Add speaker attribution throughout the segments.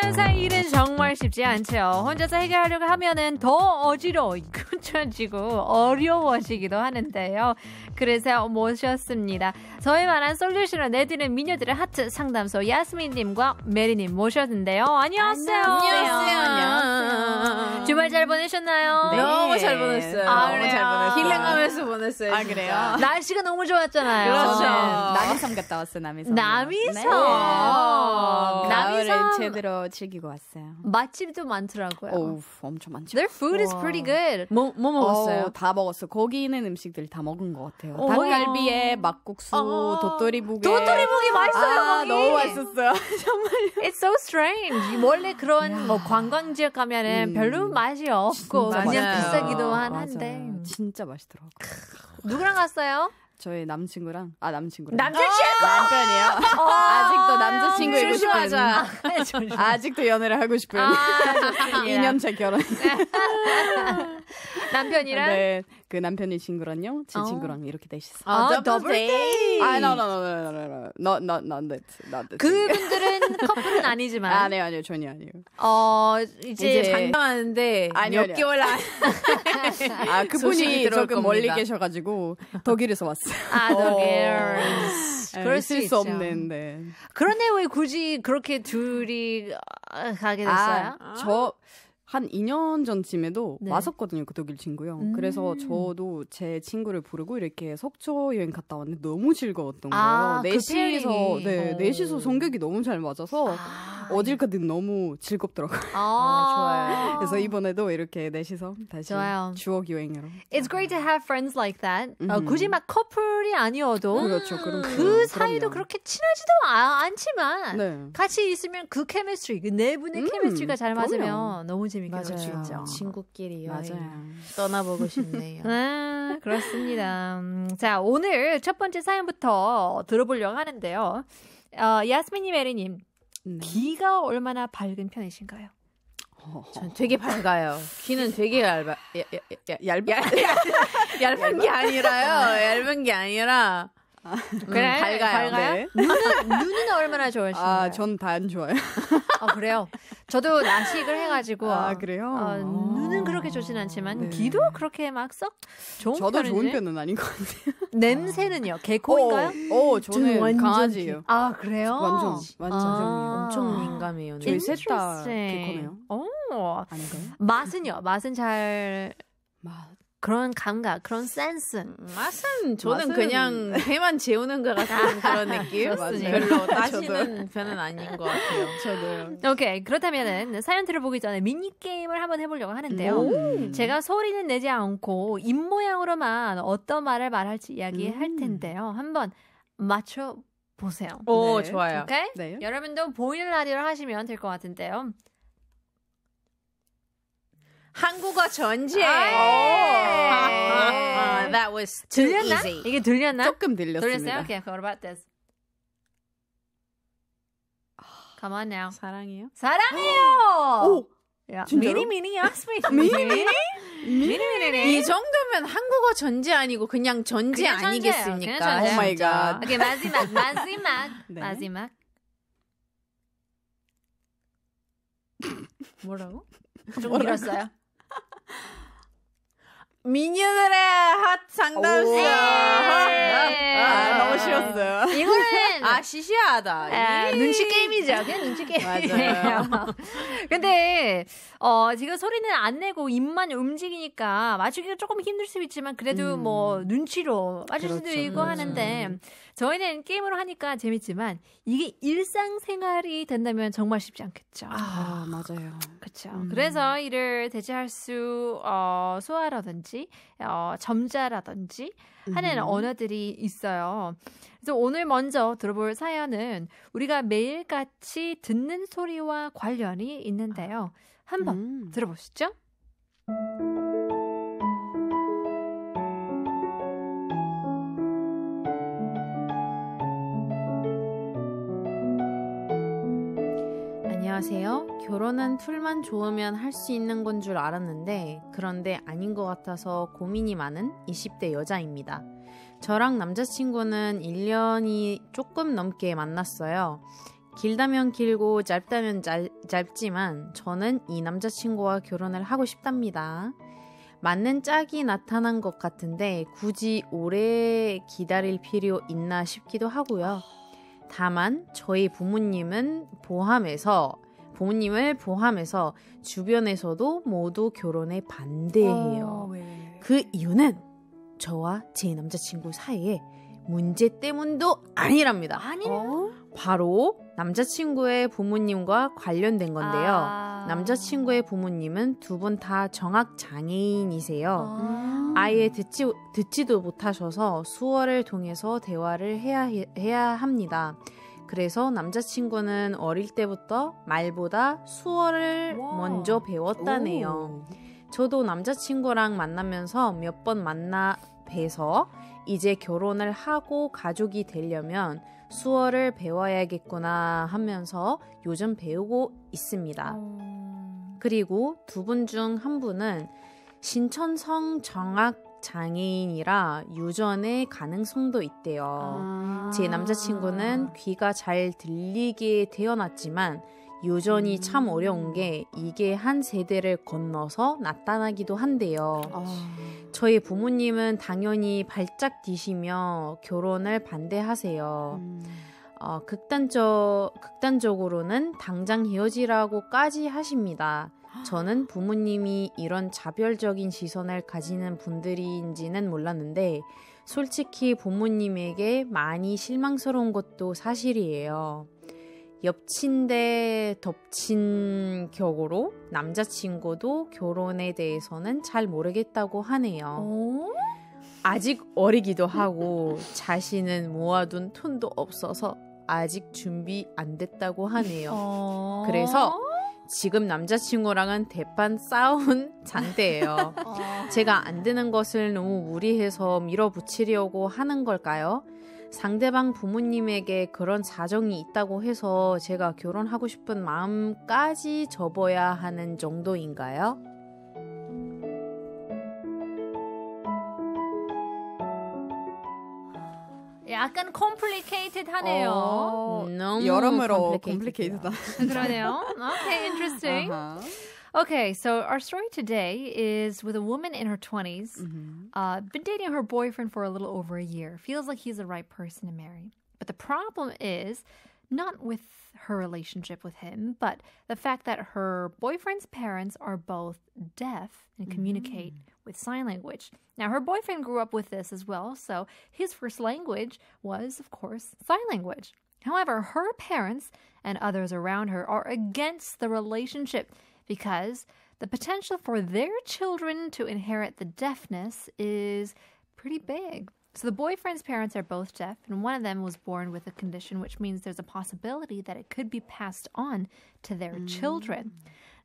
Speaker 1: 남년 사이 일은 정말 쉽지 않죠. 혼자서 해결하려고 하면은 더 어지러워, 굳혀지고 어려워지기도 하는데요. 그래서 모셨습니다. 저희 만한 솔루션을 내드리는 미녀들의 하트 상담소 야스민님과 메리님 모셨는데요. 안녕하세요. 안녕하세요. 안녕하세요. 주말 잘 보내셨나요? 네. 너무 잘 보냈어요. 아, 너무 잘 보냈어요. 힐링하면서 보냈어요. 아, 그래요? 날씨가 너무 좋았잖아요. 그렇죠. 남이섬 갔다 왔어요, 남이섬. 남이섬. 네. 오, 남이섬. 제대로 즐기고 왔어요. 맛집도 많더라고요. 오,
Speaker 2: 엄청 많죠. Their food is pretty good. 뭐, 뭐 먹었어요? 오, 어, 다 먹었어요. 거기 있는 음식들 다 먹은 것 같아요. 오, 닭갈비에 막국수, 오. 아. 도토리묵에. 도토리묵이 맛있어요, 아, 거기. 너무 맛있었어요. 정말. It's so
Speaker 1: strange. 원래 그런 뭐 관광지역 가면은 음. 별로 맛이 없고 그냥 비싸기도 한데
Speaker 2: 진짜 맛있더라고.
Speaker 1: 누구랑 갔어요? 저희 남친구랑
Speaker 2: 아 남친구랑 남자친구 아! 남편이요 어~ 아직도 남자친구이고 싶어 아,
Speaker 1: 네,
Speaker 2: 아직도 연애를 하고 싶어요 아, 2년차 결혼 네.
Speaker 1: 남편이랑 네
Speaker 2: 그 남편이신 거랑요, 제 어. 친구랑 이렇게 되셨어. 아, 더블 아, 데이. 아, no, no, no, no, no, no, no, no, no, not t n o
Speaker 1: 그분들은 커플은 아니지만.
Speaker 2: 아, 네, 아니요, 전혀 아니요
Speaker 3: 어, 이제, 이제 장담하는데 아니요, 몇 아니요. 개월 안.
Speaker 1: 아, 그분이 조금 멀리
Speaker 2: 계셔가지고 독일에서 왔어요. 아, 어. 독일. 네, 그럴 수, 수 없는. 네.
Speaker 1: 그런데 왜 굳이 그렇게 둘이 아, 가게 됐어요? 아, 저. 한 2년
Speaker 2: 전쯤에도 네. 왔었거든요, 그 독일 친구요. 음. 그래서 저도 제 친구를 부르고 이렇게 석초 여행 갔다 왔는데 너무 즐거웠던 아, 거예요. 4시에서그 네, 오. 어. 넷이서 성격이 너무 잘 맞아서 아. 어딜까지 너무 즐겁더라고요.
Speaker 1: 아, 좋아요. 그래서
Speaker 2: 이번에도 이렇게 넷이서 다시 좋아요.
Speaker 1: 추억 여행으로. It's great to have friends like that. 아, 음. 어, 굳이 막 커플이 아니어도 그렇죠, 음. 그 사이도 그럼요. 그렇게 친하지도 아, 않지만 네. 같이 있으면 그 케미스트리, 그네 분의 음, 케미스트리가 잘 맞으면 그럼요. 너무 재밌 느낌이 맞아요. 계속 들죠. 친구끼리 여행 떠나보고 싶네요. 아, 그렇습니다. 음, 자, 오늘 첫 번째 사연부터 들어보려고 하는데요. 어, 야스미님, 에리님, 네. 귀가 얼마나 밝은 편이신가요? 전 되게 밝아요. 귀는 되게 얇아, 야, 야,
Speaker 2: 야, 얇,
Speaker 1: 얇은 게 아니라요. 얇은
Speaker 3: 게 아니라.
Speaker 2: 그래, 음, 밝아요. 밝아요? 네.
Speaker 1: 눈은, 눈은 얼마나 좋아하시나요? 아, 전반 좋아요. 아 그래요. 저도 나식을 해가지고 아 어, 그래요. 어, 눈은 아. 그렇게 좋진 않지만 네. 귀도 그렇게 막썩 좋은 저도 편인지? 좋은 편은 아닌 것 같아요. 냄새는요. 개코인가요? 어, 어 저는, 저는 강아지예요. 아 그래요. 완전 완전 아, 엄청 민감해요. 저희 셋다 개코네요. 어 아닌가요? 맛은요. 맛은 잘 맛. 그런 감각, 그런 센스. 맛은 저는 맛은... 그냥 해만
Speaker 3: 재우는 것 같은 그런 느낌. 별로 따시는 편은 아닌 것 같아요.
Speaker 1: 저도. 오케이 그렇다면은 사연 들어보기 전에 미니 게임을 한번 해보려고 하는데요. 음. 제가 소리는 내지 않고 입 모양으로만 어떤 말을 말할지 이야기할 음. 텐데요. 한번 맞춰 보세요. 오 네. 좋아요. 오케이. 네. 여러분도 보일 라디오를 하시면 될 것 같은데요. 한국어 전제. 아~ that was too 들렸나? easy.
Speaker 2: 이게 들렸나? 조금 들렸습니다. 들렸어요? Okay,
Speaker 1: what about this? Come on now. 사랑해요. 사랑해요. 미니 미니 ask me. 미니 미니? 미니 미니. 이
Speaker 3: 정도면 한국어 전제 아니고 그냥 전제 그냥 아니겠습니까? 오 마이 갓. 오케이, 마지막. 마지막. 네. 마지막.
Speaker 1: 뭐라고? 좀 길었어요.
Speaker 3: 미녀들의 핫 상담소. 네. 아, 너무
Speaker 1: 쉬웠어요. 이거를 아 시시하다. 에 아, 눈치 게임이죠. 그냥 눈치 게임이에요. 근데 어 지금 소리는 안 내고 입만 움직이니까 맞추기가 조금 힘들 수 있지만 그래도 음. 뭐 눈치로 맞출 그렇죠. 수도 있고 하는데 저희는 게임으로 하니까 재밌지만 이게 일상생활이 된다면 정말 쉽지 않겠죠. 아, 아 맞아요. 그렇죠. 음. 그래서 이를 대체할 수 어, 소화라든지 어, 점자라든지 하는 음. 언어들이 있어요. 그래서 오늘 먼저 들어볼 사연은 우리가 매일같이 듣는 소리와 관련이 있는데요. 한번 음. 들어보시죠.
Speaker 3: 안녕하세요. 결혼은 풀만 좋으면 할 수 있는 건 줄 알았는데, 그런데 아닌 것 같아서 고민이 많은 20대 여자입니다. 저랑 남자친구는 1년이 조금 넘게 만났어요. 길다면 길고 짧다면 짧, 짧지만 저는 이 남자친구와 결혼을 하고 싶답니다. 맞는 짝이 나타난 것 같은데 굳이 오래 기다릴 필요 있나 싶기도 하고요. 다만 저희 부모님은 보함에서 부모님을 보함에서 주변에서도 모두 결혼에 반대해요. 어, 네. 그 이유는 저와 제 남자친구 사이에 문제 때문도 아니랍니다. 아니 어? 바로 남자친구의 부모님과 관련된 건데요. 아... 남자친구의 부모님은 두 분 다 정학 장애인이세요. 아... 아예 듣지, 듣지도 못하셔서 수어를 통해서 대화를 해야, 해야 합니다. 그래서 남자친구는 어릴 때부터 말보다 수어를 와. 먼저 배웠다네요. 오. 저도 남자친구랑 만나면서 몇 번 만나 뵈서 이제 결혼을 하고 가족이 되려면 수어를 배워야겠구나 하면서 요즘 배우고 있습니다. 어. 그리고 두 분 중 한 분은 신천성 정학 장애인이라 유전의 가능성도 있대요. 아... 제 남자친구는 귀가 잘 들리게 태어났지만 유전이 참 어려운 게 이게 한 세대를 건너서 나타나기도 한데요. 아... 저희 부모님은 당연히 발짝 뒤시며 결혼을 반대하세요. 음... 어, 극단적, 극단적으로는 당장 헤어지라고까지 하십니다. 저는 부모님이 이런 자별적인 시선을 가지는 분들인지는 몰랐는데, 솔직히 부모님에게 많이 실망스러운 것도 사실이에요. 옆 침대 덮친 격으로 남자친구도 결혼에 대해서는 잘 모르겠다고 하네요. 어? 아직 어리기도 하고 자신은 모아둔 톤도 없어서 아직 준비 안 됐다고 하네요. 어? 그래서 지금 남자친구랑은 대판 싸운 잔대예요. 어. 제가 안 되는 것을 너무 무리해서 밀어붙이려고 하는 걸까요? 상대방 부모님에게 그런 사정이 있다고 해서 제가 결혼하고 싶은 마음까지 접어야 하는 정도인가요?
Speaker 1: 약간 컴플리케이티드 하네요. 어,
Speaker 2: 음, 너무 여러모로 컴플리케이티드. 그러네요.
Speaker 1: okay, interesting. Uh-huh. Okay, so our story today is with a woman in her 20s, mm-hmm. uh, been dating her boyfriend for a little over a year, feels like he's the right person to marry. But the problem is not with her relationship with him, but the fact that her boyfriend's parents are both deaf and communicate mm-hmm. with sign language. Now, her boyfriend grew up with this as well, so his first language was, of course, sign language. However, her parents and others around her are against the relationship because the potential for their children to inherit the deafness is pretty big. So the boyfriend's parents are both deaf, and one of them was born with a condition, which means there's a possibility that it could be passed on to their mm. children.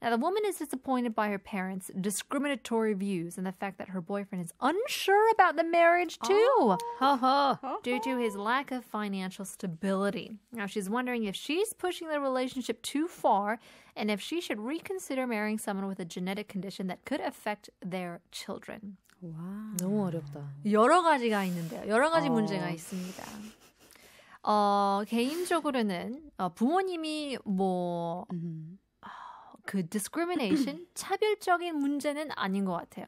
Speaker 1: Now, the woman is disappointed by her parents' discriminatory views and the fact that her boyfriend is unsure about the marriage, too, oh. due to his lack of financial stability. Now, she's wondering if she's pushing the relationship too far and if she should reconsider marrying someone with a genetic condition that could affect their children. Wow, 너무 어렵다. 여러 가지가 있는데요. 여러 가지 어. 문제가 있습니다. 어, 개인적으로는 어, 부모님이 뭐, 그 discrimination 차별적인 문제는 아닌 것 같아요.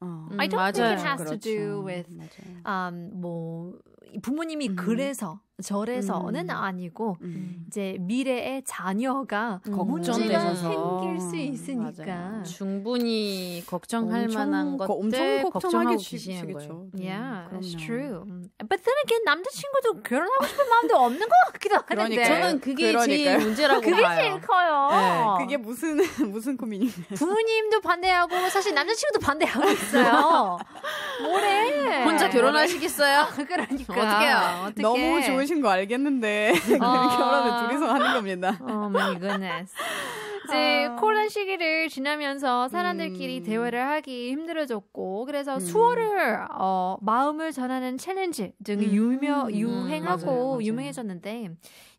Speaker 1: 어, I don't 맞아요. think it has 그렇죠. to do with 맞아요. um, 뭐 부모님이 음. 그래서 절에서는 음. 아니고 음. 이제 미래의 자녀가 걱정돼서 음. 생길 수 있으니까 맞아요. 충분히 걱정할 엄청, 만한 것들 엄청 걱정하게 주시겠죠. 네, yeah, 음, t s true. But then again 남자친구도 결혼하고 싶은 마음도 없는 것 같기도 하는데. 그러니까, 저는 그게 그러니까요. 제일 문제라고 그게 봐요. 그게 제일 커요. 네, 그게 무슨 무슨 고민이? 부모님도 반대하고 사실 남자친구도 반대하고 있어요.
Speaker 3: 뭐래? 혼자 결혼하시겠어요? 그러니까 어떻게요? 너무
Speaker 2: 좋은 해주신 거 알겠는데 결혼을 아. 둘이서 하는 겁니다. Oh my goodness.
Speaker 1: 이제 어... 코로나 시기를 지나면서 사람들끼리 음... 대화를 하기 힘들어졌고 그래서 음... 수어를 어, 마음을 전하는 챌린지 등이 음... 유명 음. 유행하고 맞아요, 맞아요. 유명해졌는데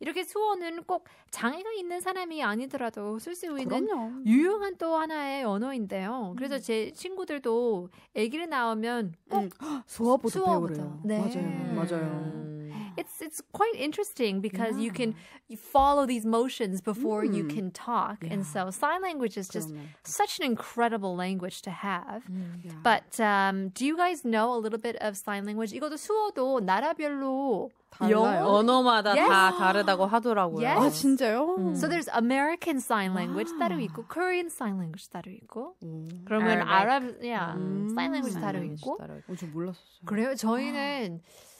Speaker 1: 이렇게 수어는 꼭 장애가 있는 사람이 아니더라도 쓸 수 있는 그럼요. 유용한 또 하나의 언어인데요. 그래서 음. 제 친구들도 아기를 낳으면 꼭 수어부터, 음. 수어부터 배우래요. 네. 맞아요, 맞아요. it's it's quite interesting because yeah. you can you follow these motions before mm. you can talk, yeah. and so sign language is just Brilliant. such an incredible language to have. Mm. Yeah. But um, do you guys know a little bit of sign language? 이것도 수어도 나라별로 달라요. 언어마다 yes. 다
Speaker 3: 다르다고 하더라고요. Yes. 아 mm. 진짜요?
Speaker 1: 음. So there's American Sign Language 와. 따로 있고 Korean Sign Language 따로 있고 음. 그러면 Arabic. 아랍 yeah, 음. Sign Language 따로 있고. 어, 저 몰랐었어요. 그래요? 저희는 아.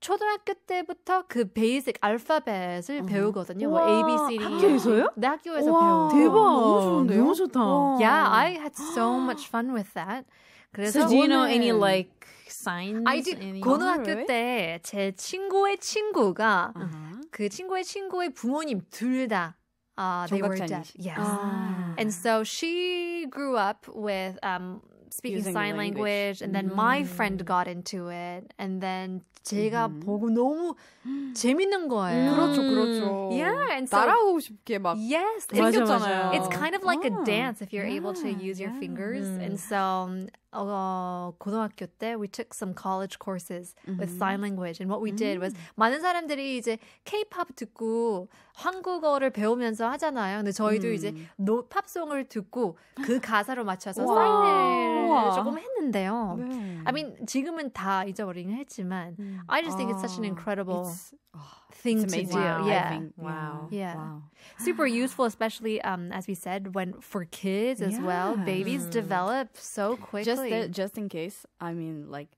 Speaker 1: 초등학교 때부터 그 베이직 알파벳을 어. 배우거든요. 뭐 A, B, C, D. 학교에서요? 네, 학교에서 배워. 대박. 너무 좋은데요? 너무 좋다. 와. Yeah, I had so much fun with that. 그래서 so do you know any like signs? I did. 고등학교 때 제 친구의 친구가 uh-huh. 그 친구의 친구의 부모님 둘다 uh, they were deaf. Yes. Ah. And so she grew up with um, speaking sign language. language. and then my friend mm. got into it and then 제가 mm-hmm. 보고 너무 재밌는 거예요. 그렇죠, 그렇죠. Yeah, and so 따라오고 싶게 막 yes, 맞아, 맞아. It's kind of like a dance if you're able to use your fingers, and mm. so um, 어, 고등학교 때 we took some college courses with sign language and what we did was 많은 사람들이 이제 K-pop 듣고 한국어를 배우면서 하잖아요. 근데 저희도 이제 노, 팝송을 듣고 그 가사로 맞춰서 사인을 조금 했는데요. I mean 지금은 다 잊어버리긴 했지만 I just think it's such an incredible. It's, oh. thing to do. Wow, yeah. Think, wow. Yeah. Wow. Super useful, especially um, as we said, when for kids as yeah. well. Babies mm. develop so quickly. Just, the,
Speaker 2: just in case. I mean, like,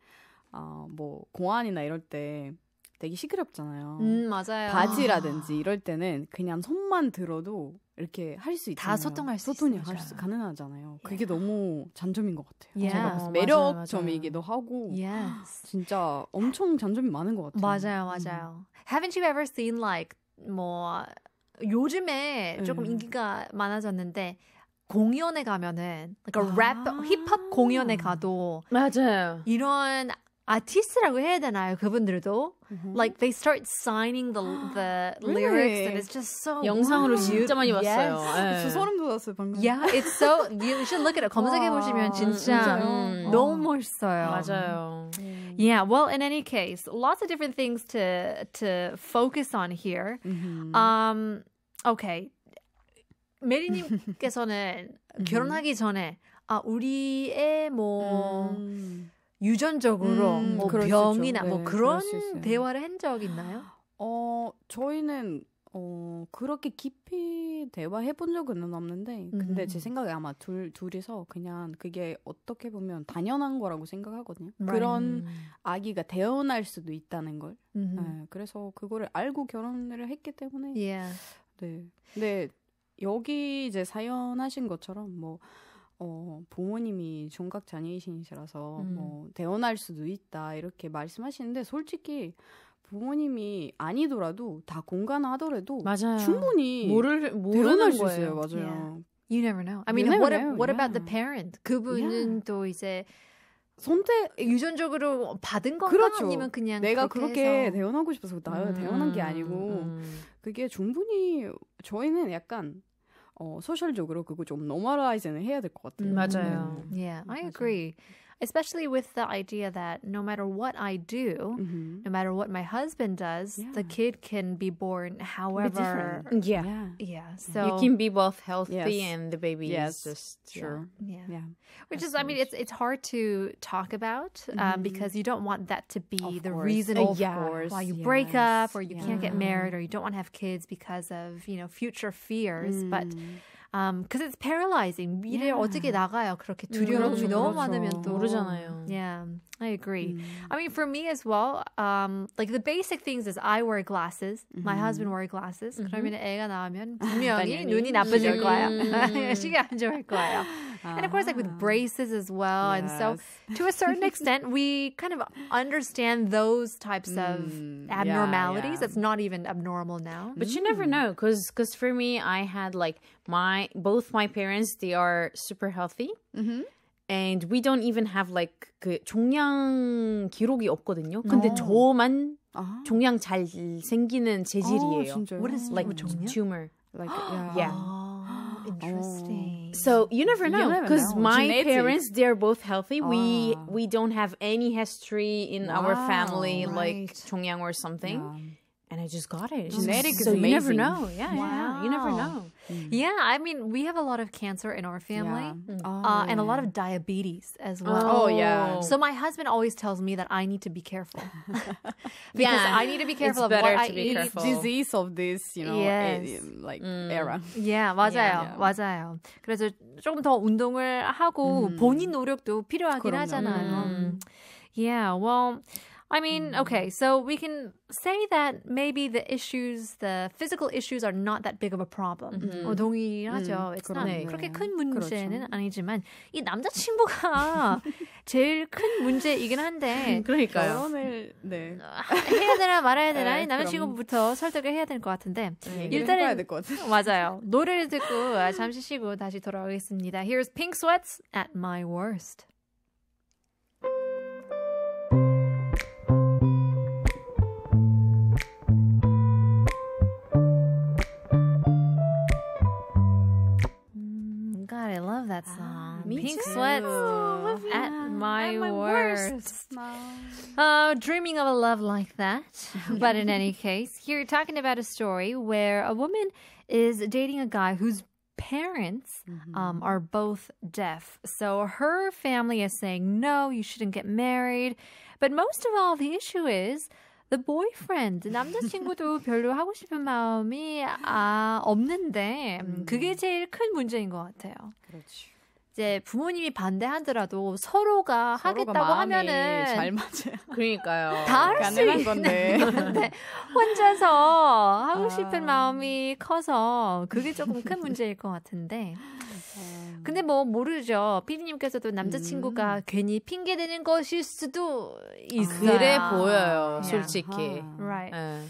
Speaker 2: uh, 뭐, 공안이나 이럴 때 되게 시끄럽잖아요. 음, 맞아요. 바지라든지 이럴 때는 그냥 손만 들어도 이렇게 할 수 있다 소통할 수 소통이 있어요. 수, 가능하잖아요. 예. 그게 yeah. 너무 잔점인 것 같아요. Yeah. 예. 제가 어, 봤을 매력점이기도 하고 yes. 진짜 엄청 잔점이 많은 것 같아요. 맞아요, 음.
Speaker 1: 맞아요. 음. Haven't you ever seen like 뭐 요즘에 네. 조금 인기가 많아졌는데 공연에 가면은 그러니까 아~ 랩 힙합 공연에 가도 맞아요. 이런 아티스트라고 해야 되나요? 그분들도 mm-hmm. like they start signing the the really? lyrics and it's just so 영상으로 wow. 진짜 많이 봤어요. Yes. 저 소름 돋았어요 방금. Yeah, it's so you should look at it. 검색해 보시면 진짜 너무 멋있어요. 맞아요. Yeah, well, in any case, lots of different things to to focus on here. Mm-hmm. Um, okay. 메리님께서는 mm-hmm. 결혼하기 전에 아 우리의 뭐 음. 유전적으로 음, 뭐 병이나 뭐 네, 뭐 그런 대화를 한 적
Speaker 2: 있나요? 어 저희는 어 그렇게 깊이 대화해 본 적은 없는데 근데 음. 제 생각에 아마 둘 둘이서 그냥 그게 어떻게 보면 당연한 거라고 생각하거든요. r 음. 그런 아기가 태어날 수도 있다는 걸. 음. 네, 그래서 그거를 알고 결혼을 했기 때문에. Yeah. 네. 근데 여기 이제 사연하신 것처럼 뭐 어, 부모님이 종각 장애이신이시라서 음. 뭐 대원할 수도 있다 이렇게 말씀하시는데 솔직히 부모님이 아니더라도 다 공감하더라도 맞아요. 충분히 모를 모르는 수요 있어요. 맞아요. Yeah.
Speaker 1: You never know. I mean, what, know. what about yeah. the parent? 그분은 yeah. 또 이제 선택 유전적으로 받은 건가 그렇죠. 아니면 그냥 내가 그렇게 해서... 대원하고 싶어서
Speaker 2: 나 음. 대원한 게 아니고 음. 그게 충분히 저희는 약간 어, 소셜적으로 그거 좀 노멀라이즈는 해야 될 것 같아요. 맞아요.
Speaker 1: 네. Yeah, I agree. especially with the idea that no matter what I do, mm-hmm. no matter what my husband does, yeah. the kid can be born however. Yeah. yeah. yeah. So you can be both healthy yes. and the baby yes. is just sure. Yeah. yeah. Which That's is, I mean, it's it's hard to talk about um, mm-hmm. because you don't want that to be of the course. reason oh, of why you yes. break up or you can't get married or you don't want to have kids because of you know future fears, mm. but mm-hmm because um, it's paralyzing. 미래 yeah. 어떻게 나가요? 그렇게 두려움이 너무 많으면 또 모르잖아요. Yeah, I agree. Mm. I mean, for me as well, um, like the basic things is I wear glasses. Mm-hmm. My husband wear glasses. Mm-hmm. 그러면 애가 나오면 분명히 눈이 나빠질 거야. 시계 안 좋을 거예요 and of course like with ah. braces as well. Yes. And so to a certain extent, we kind of understand those types mm, of abnormalities. Yeah, yeah. That's not even abnormal now. But mm.
Speaker 3: you never mm. know, because because for me, I had like my both my parents. They are super healthy. Mm-hmm. And we don't even have like 그 종양 기록이 없거든요. 근데 no. 저만 uh-huh. 종양 잘 생기는 재질이에요. Oh, what is like tumor? Like yeah. yeah.
Speaker 1: Interesting.
Speaker 3: So you never know because my Genetic. parents they're both healthy. We ah. we don't have any history in wow, our family right. like Chongyang or something. Yeah
Speaker 1: and I just got it. Genetics, so amazing. you never know. Yeah, wow. yeah, you never know. Mm. Yeah, I mean, we have a lot of cancer in our family, yeah. Mm. Uh, oh. uh, and a lot of diabetes as oh, well. Oh. oh yeah. So my husband always tells me that I need to be careful because yeah. I need to be careful it's of what I eat. Careful. Disease
Speaker 2: of this, you know, yes. Eh, like mm. era. Yeah, 맞아요, yeah.
Speaker 1: 맞아요. 그래서 조금 더 운동을 하고 mm. 본인 노력도 필요하긴 그럼요. 하잖아요. Yeah, well. I mean, okay, so we can say that maybe the issues, the physical issues are not that big of a problem. 음. 어, 동의하죠. 음, It's not 네. 그렇게 큰 문제는 그렇죠. 아니지만 이 남자친구가 제일 큰 문제이긴 한데 그러니까요.
Speaker 2: 결혼을 네. 해야 되나 말아야 되나 네, 남자친구부터
Speaker 1: 설득을 해야 될 것 같은데 네, 일단은 될것 같아요. 맞아요. 노래를 듣고 잠시 쉬고 다시 돌아오겠습니다. Here's Pink Sweats at My Worst. pink too. sweats at, my at my, worst. worst. Uh, dreaming of a love like that. but in any case, here talking about a story where a woman is dating a guy who's parents mm-hmm. um, are both deaf. So her family is saying, no, you shouldn't get married. But most of all, the issue is the boyfriend. 남자친구도 별로 하고 싶은 마음이 아, 없는데, 음. 그게 제일 큰 문제인 것 같아요. 그렇죠. 이제 부모님이 반대하더라도 서로가, 서로가 하겠다고 하면은 잘 맞아요. 그러니까요. 다 할 수 있는 건데 혼자서 하고 아. 싶은 아... 마음이 커서 그게 조금 큰 문제일 것 같은데. 음. 근데 뭐 모르죠. 피디님께서도 남자친구가 음... 괜히 핑계 대는 것일 수도 아, 있어요. 그래 보여요, 솔직히. 아하. Right. 네.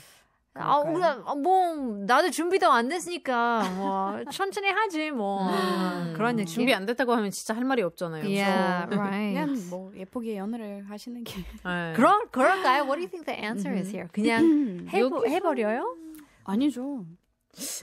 Speaker 1: 아, 우리 아, 뭐 나도 준비도 안 됐으니까 뭐 천천히 하지 뭐 음, 그런 느낌. 준비 안 됐다고 하면 진짜 할 말이 없잖아요. Yeah, 그렇죠? right. 그냥 뭐
Speaker 2: 예쁘게 연애를 하시는 게.
Speaker 1: 네. 그런 그럴까요? What do you think the answer is 음. here? 그냥
Speaker 2: 해보, 해버려요? 아니죠.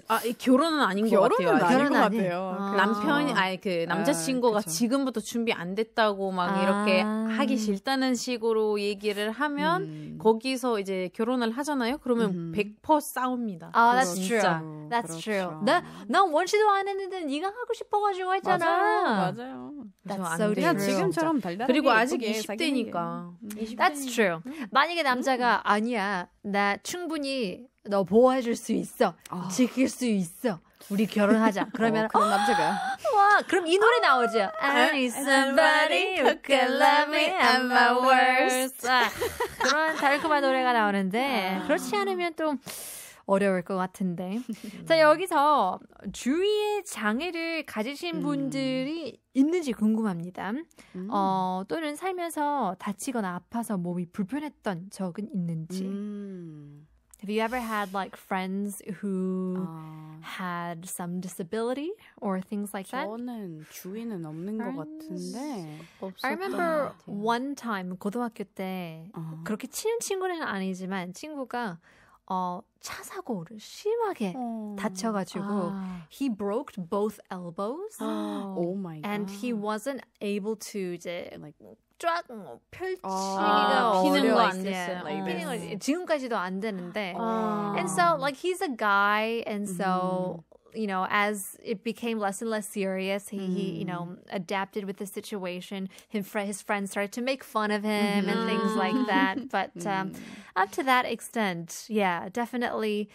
Speaker 3: 아, 이 결혼은 아닌 결것 같아요. 결혼은 아닌 요 아, 남편이 아니 그 남자 친구가 아, 지금부터 준비 안 됐다고 막 아. 이렇게 하기 싫다는 식으로 얘기를 하면 음. 거기서 이제 결혼을 하잖아요.
Speaker 1: 그러면 음. 100% 싸웁니다. 아, that's 진짜. true. 그렇죠. That's true. 그렇죠. 나난 원시도 안 했는데 네가 하고 싶어 가지고 했잖아. 맞아요. 맞아요. That's so 그냥 true. 지금처럼 달달 그리고 아직 20대니까. 20대니까. 음. That's true. 음. 만약에 남자가 음. 아니야. 나 충분히 너 보호해줄 수 있어. 어. 지킬 수 있어. 우리 결혼하자. 그러면 어, 그런 남자가. 와, 그럼 이 노래 나오죠. I need somebody who can love me at my worst. 아, 그런 달콤한 노래가 나오는데 아. 그렇지 않으면 또 어려울 것 같은데. 자, 여기서 주위에 장애를 가지신 음. 분들이 있는지 궁금합니다. 음. 어, 또는 살면서 다치거나 아파서 몸이 불편했던 적은 있는지. 음. Have you ever had like friends who 아. had some disability or things like that?
Speaker 2: 저는 주위는 없는 것 같은데
Speaker 1: I remember one time 고등학교 때 어. 그렇게 친한 친구는 아니지만 친구가 어, 차 사고를 심하게 어. 다쳐가지고 아. he broke both elbows. oh my god. And he wasn't able to 이제 like 쫙 펼치기가 피는 거안 됐어요. Like 지금까지도 안 되는데. And so like he's a guy and so you know, as it became less and less serious, he, mm. he you know, adapted with the situation. His, fr- his friends started to make fun of him mm. and things like that. But um, up to that extent, yeah, definitely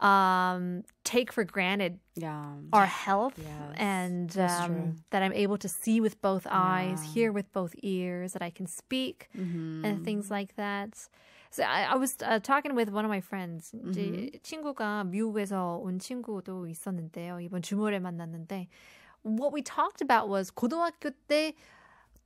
Speaker 1: um, take for granted yeah. our health yes. and um, that I'm able to see with both eyes, yeah. hear with both ears, that I can speak mm-hmm. and things like that. So I, I was uh, talking with one of my friends. Mm-hmm. 친구가 미국에서 온 친구도 있었는데요. 이번 주말에 만났는데 what we talked about was 고등학교 때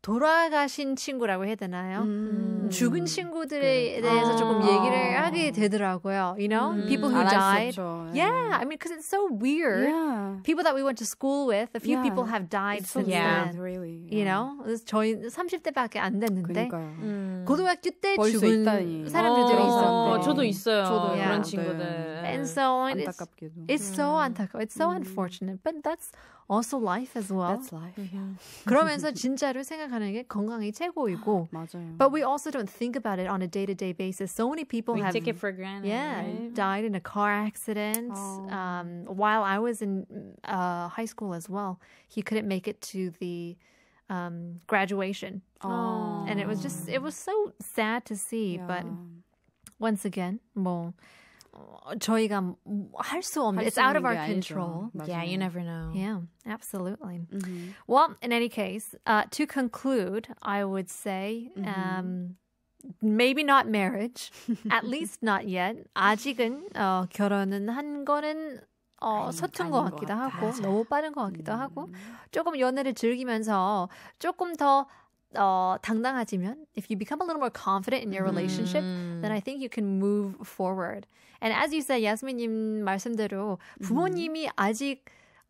Speaker 1: 돌아가신 친구라고 해야 되나요? 음. 죽은 친구들에 대해서 조금 얘기를 하게 되더라고요. You know, 음. people who died. Yeah, I mean, because it's so weird. Yeah. People that we went to school with, a few yeah. people have died it's since so then. Really. Yeah. You know, 그래서 저희 30대밖에 안 됐는데 음. 고등학교 때 죽은 있다니. 사람들도 어, 있었는데. 저도 있어요. 저도 yeah. 그런 친구들. 네. And so on. 안타깝게도. It's, it's so 안타까워. It's so unfortunate, but that's also life as well. That's life. Mm-hmm. Yeah. 그러면서 진짜로 생각하는 게 건강이 최고이고. 맞아요. But we also don't think about it on a day-to-day basis. So many people we have take it for granted. Yeah, right? died in a car accident. Oh. Um, while I was in uh, high school as well, he couldn't make it to the um, graduation. Oh. And it was just it was so sad to see. Yeah. But once again, well. 저희가 할 수 없는 it's out of our control. 아니죠. Yeah, you never know. Yeah, absolutely. Mm-hmm. Well, in any case, uh, to conclude, I would say mm-hmm. um, maybe not marriage, at least not yet. 아직은 어, 결혼은 한 거는 어, 서툰 것 같기도 것 하고 맞아. 너무 빠른 것 같기도 음. 하고 조금 연애를 즐기면서 조금 더 어, 당당하지면, if you become a little more confident in your relationship, m then I think you can move forward. And as you said, 야스미님 말씀대로 부모님이 m 아직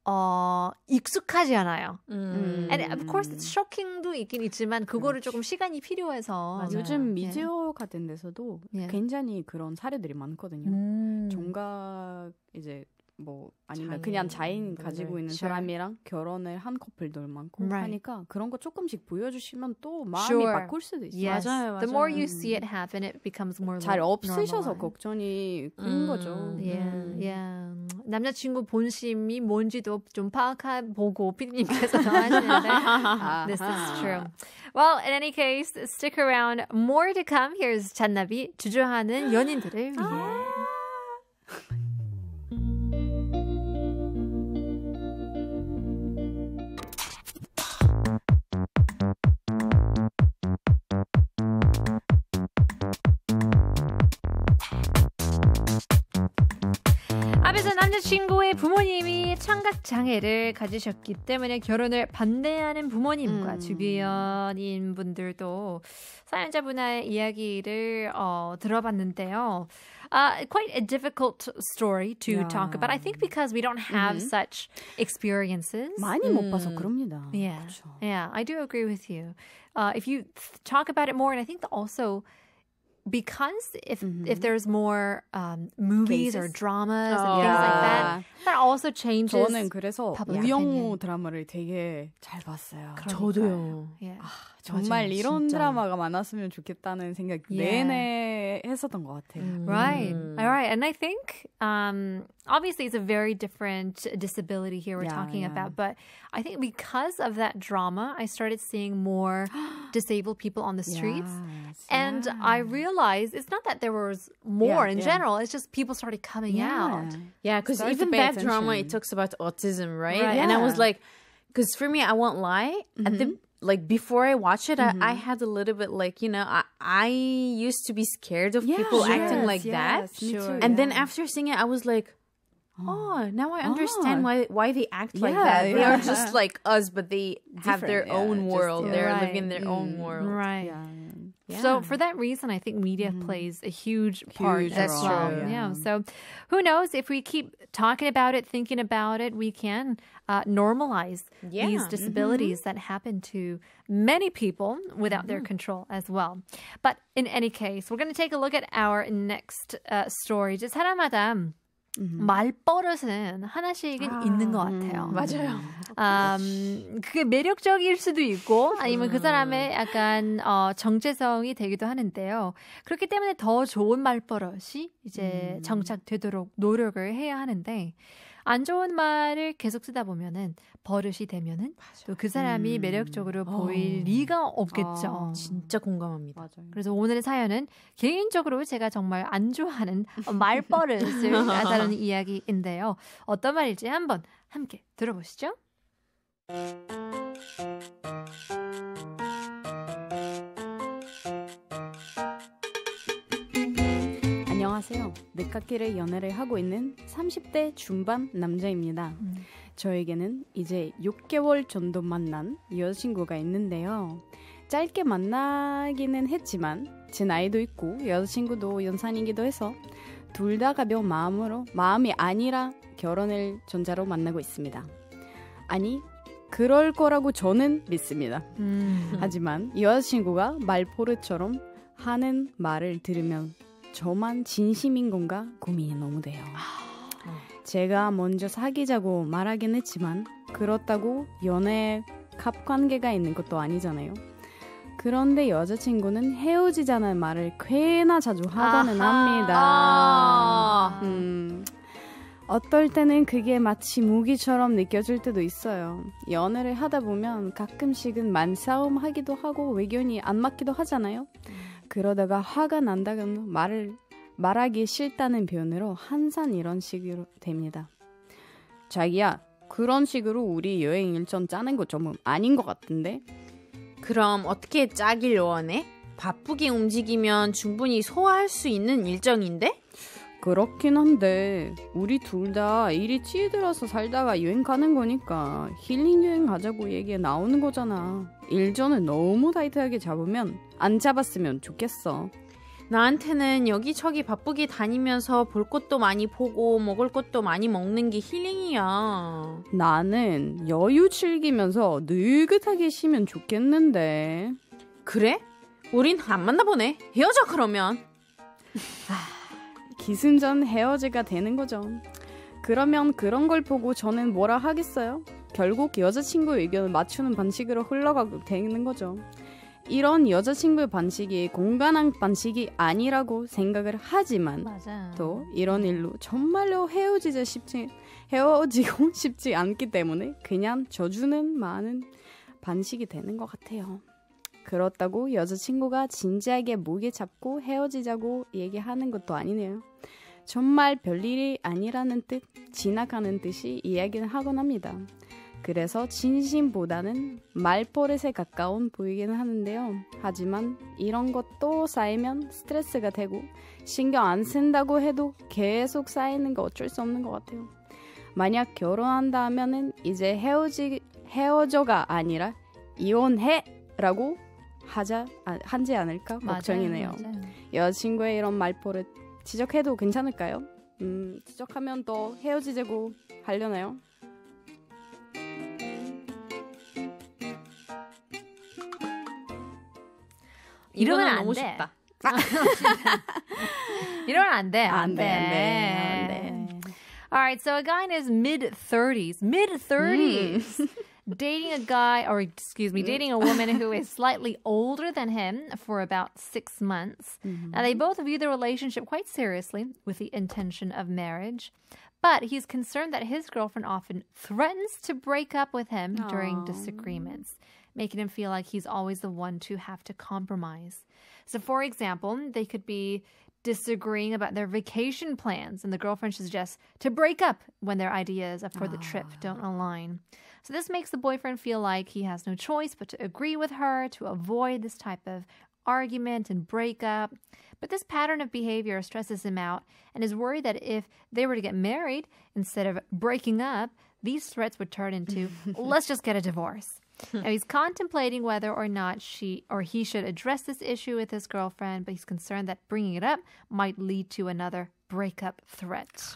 Speaker 1: 어, 익숙하지 않아요. 음. And of course, it's shocking도 있긴 있지만, 그거를 조금 시간이 필요해서. 맞아요. 요즘 미디어
Speaker 2: 예. 같은 데서도 예. 굉장히 그런 사례들이 많거든요. 음. 종각, 이제, 뭐 아니면 그냥 자인 가지고 있는 sure. 사람이랑 결혼을 한 커플들 많고 right. 하니까 그런 거 조금씩 보여주시면 또 마음이 sure. 바꿀 수도 있어요. Yes. 맞아요, 맞아요. The more you see
Speaker 1: it happen, it becomes more 잘 없으셔서 normalized. 걱정이 큰 음, 거죠. Yeah, yeah. 남자친구 본심이 뭔지도 좀 파악해보고 피디님께서 하시는데 This is true. Well, in any case, stick around. More to come. Here's 잔나비 주저하는 연인들을 위해. 남자친구의 부모님이 청각장애를 가지셨기 때문에 결혼을 반대하는 부모님과 음. 주변인 분들도 사연자분의 이야기를 어, 들어봤는데요. Uh, quite a difficult story to yeah. talk about. I think because we don't have mm-hmm. such experiences. 많이 음. 못 봐서 그럽니다. Yeah. 그렇죠. Yeah, I do agree with you. Uh, if you talk about it more, and I think also because if mm-hmm. if there's more um, movies Cases? or dramas oh. and things yeah. like that, that also changes. 저는 그래서 우영우
Speaker 2: 드라마를 되게 잘 봤어요. 그러니까요. 저도요. Yeah. 정말 맞아요, 이런 진짜. 드라마가
Speaker 1: 많았으면 좋겠다는 생각 yeah. 내내 했었던 것 같아요. Mm. Right. All right. And I think um, obviously it's a very different disability here we're yeah, talking yeah. about, but I think because of that drama, I started seeing more disabled people on the streets. Yes, and I realized it's not that there was more in general, it's just people started coming out. Yeah, because even that attention. drama, it talks
Speaker 3: about autism, right? right. And I was like, because for me, I won't lie, mm-hmm. at the mm-hmm like before I watch it, mm-hmm. I, I, mm-hmm. had a little bit like you know I, I used to be scared of yeah, people acting like yes, that, sure, and yeah. then after seeing it, I was like, oh. oh, now I understand oh. why why they act yeah, like that. They are just like us, but they Different, have their own world. Just, They're right. living in their mm, own world, right? Yeah. So
Speaker 1: for that reason, I think media mm plays a huge part. as that's true. Yeah. yeah. So who knows if we keep talking about it, thinking about it, we can uh, normalize yeah. these mm-hmm. disabilities mm-hmm. that happen to many people without mm their mm-hmm. control as well. But in any case, we're going to take a look at our next uh, story. just madam. 음. 말버릇은 하나씩은 아, 있는 것 음. 같아요. 음, 맞아요. 음, 그게 매력적일 수도 있고 음. 아니면 그 사람의 약간 어, 정체성이 되기도 하는데요. 그렇기 때문에 더 좋은 말버릇이 이제 음. 정착되도록 노력을 해야 하는데 안 좋은 말을 계속 쓰다 보면은 버릇이 되면은 또 그 사람이 음. 매력적으로 어. 보일 어. 리가 없겠죠. 아, 진짜 공감합니다. 맞아요. 그래서 오늘의 사연은 개인적으로 제가 정말 안 좋아하는 말버릇을 나다는 이야기인데요. 어떤 말일지 한번 함께 들어보시죠.
Speaker 2: 안녕하세요. 늦깎이를 연애를 하고 있는 30대 중반 남자입니다. 음. 저에게는 이제 6개월 정도 만난 여자친구가 있는데요. 짧게 만나기는 했지만 제 나이도 있고 여자친구도 연상이기도 해서 둘 다 가벼운 마음으로 마음이 아니라 결혼을 전자로 만나고 있습니다. 아니 그럴 거라고 저는 믿습니다. 음. 하지만 여자친구가 말포르처럼 하는 말을 들으면 저만 진심인 건가 고민이 너무 돼요. 제가 먼저 사귀자고 말하긴 했지만 그렇다고 연애 갑 관계가 있는 것도 아니잖아요. 그런데 여자친구는 헤어지자는 말을 꽤나 자주 하고는 합니다. 아~ 음, 어떨 때는 그게 마치 무기처럼 느껴질 때도 있어요. 연애를 하다 보면 가끔씩은 만싸움 하기도 하고 외견이 안 맞기도 하잖아요. 그러다가 화가 난다면 말을 말하기 싫다는 표현으로 한산 이런 식으로 됩니다. 자기야, 그런 식으로 우리 여행 일정 짜는 거 좀 아닌 것 같은데? 그럼 어떻게 짜길 원해?
Speaker 3: 바쁘게 움직이면 충분히 소화할 수 있는 일정인데?
Speaker 2: 그렇긴 한데 우리 둘 다 일이 치이들어서 살다가 여행 가는 거니까 힐링 여행 가자고 얘기에 나오는 거잖아. 일전을 너무 타이트하게 잡으면 안 잡았으면 좋겠어. 나한테는 여기저기 바쁘게 다니면서 볼
Speaker 3: 것도 많이 보고 먹을 것도 많이 먹는 게 힐링이야.
Speaker 2: 나는 여유 즐기면서 느긋하게 쉬면 좋겠는데. 그래? 우린 안 만나보네. 헤어져 그러면. 기승전 헤어지가 되는 거죠. 그러면 그런 걸 보고 저는 뭐라 하겠어요? 결국 여자친구 의견을 맞추는 방식으로 흘러가게 되는 거죠. 이런 여자친구의 반식이 공간한 반식이 아니라고 생각을 하지만 맞아. 또 이런 일로 정말로 헤어지자 싶지 헤어지고 싶지 않기 때문에 그냥 져주는 많은 반식이 되는 것 같아요. 그렇다고 여자친구가 진지하게 목에 잡고 헤어지자고 얘기하는 것도 아니네요. 정말 별일이 아니라는 뜻, 지나가는 듯이 이야기는 하곤 합니다. 그래서 진심보다는 말버릇에 가까운 보이기는 하는데요. 하지만 이런 것도 쌓이면 스트레스가 되고 신경 안 쓴다고 해도 계속 쌓이는 거 어쩔 수 없는 것 같아요. 만약 결혼한다 하면은 이제 헤어지 헤어져가 아니라 이혼해 라고 하자 아, 한지 않을까 걱정이네요. 여자친구의 이런 말포를 지적해도 괜찮을까요? 음, 지적하면 또 헤어지자고 하려나요?
Speaker 1: 이러면 안 돼. 싶다. 이러면 안 돼. 안, 돼. 안 돼. 안 돼. All right, so a guy in his mid 30s, mid 30s. dating a guy, or excuse me, dating a woman who is slightly older than him for about six months. Mm-hmm. Now, they both view the relationship quite seriously with the intention of marriage. But he's concerned that his girlfriend often threatens to break up with him Aww. during disagreements, making him feel like he's always the one to have to compromise. So, for example, they could be disagreeing about their vacation plans, and the girlfriend suggests to break up when their ideas for the trip don't ah. align. So this makes the boyfriend feel like he has no choice but to agree with her to avoid this type of argument and breakup. But this pattern of behavior stresses him out and is worried that if they were to get married instead of breaking up, these threats would turn into let's just get a divorce. now he's contemplating whether or not she or he should address this issue with his girlfriend, but he's concerned that bringing it up might lead to another breakup threat.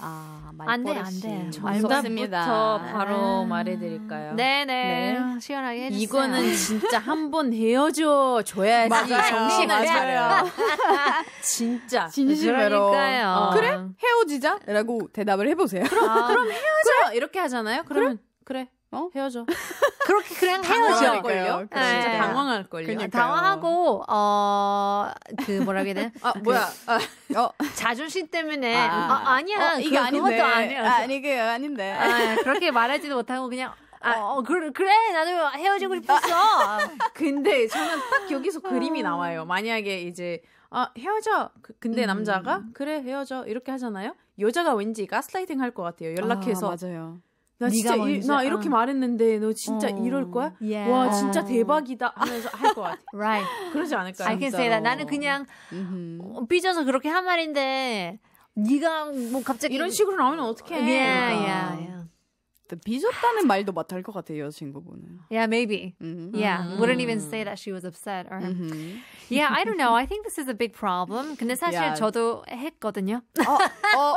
Speaker 1: 아, 안돼안돼 정답부터 바로
Speaker 3: 아. 말해드릴까요? 네네 네.
Speaker 1: 시원하게 해주세요. 이거는 진짜
Speaker 3: 한 번 헤어져
Speaker 2: 줘야지 정신을 차려.
Speaker 3: 진짜 진심으로. 요 어. 그래
Speaker 2: 헤어지자라고 대답을 해보세요. 그럼, 아. 그럼 헤어져 그래? 이렇게 하잖아요. 그러면 그래? 그래. 어? 헤어져. 그렇게 그냥
Speaker 1: 헤어져. 걸요? 진짜 네. 당황할 걸요. 당황하고 어 그 뭐라 해야 되나? 아 뭐야? 그, 아, 어 자존심 때문에 아, 아, 아 니야 어, 이게 아닌데. 아니야. 아, 아니 그게 아닌데. 아, 그렇게 말하지도 못하고 그냥 아, 어, 어 그래, 그래, 나도 헤어지고 음. 싶었어. 근데 저는
Speaker 3: 딱 여기서 그림이 나와요. 만약에 이제, 아, 헤어져. 그, 근데 음. 남자가, 그래, 헤어져. 이렇게 하잖아요. 여자가 왠지 가스라이팅 할것 같아요. 연락해서. 아, 맞아요.
Speaker 1: 나 진짜 이, 나 이렇게 어.
Speaker 3: 말했는데 너 진짜 어. 이럴 거야? Yeah. 와 진짜 어. 대박이다 하면서 할것 같아.
Speaker 1: right. 그러지 않을까요? I can say that. 나는 그냥 mm-hmm. 어, 삐져서 그렇게 한 말인데 네가 뭐 갑자기 이런 식으로 나오면 어떡해? Yeah, yeah, 그러니까.
Speaker 2: yeah. 빚었다는
Speaker 1: 말도 못할 것 같아요 여자친구분은. Yeah, maybe. Mm-hmm. Yeah, mm-hmm. wouldn't even say that she was upset or. Mm-hmm. Yeah, I don't know. I think this is a big problem. 근데 사실 yeah. 저도 했거든요. 어, 어,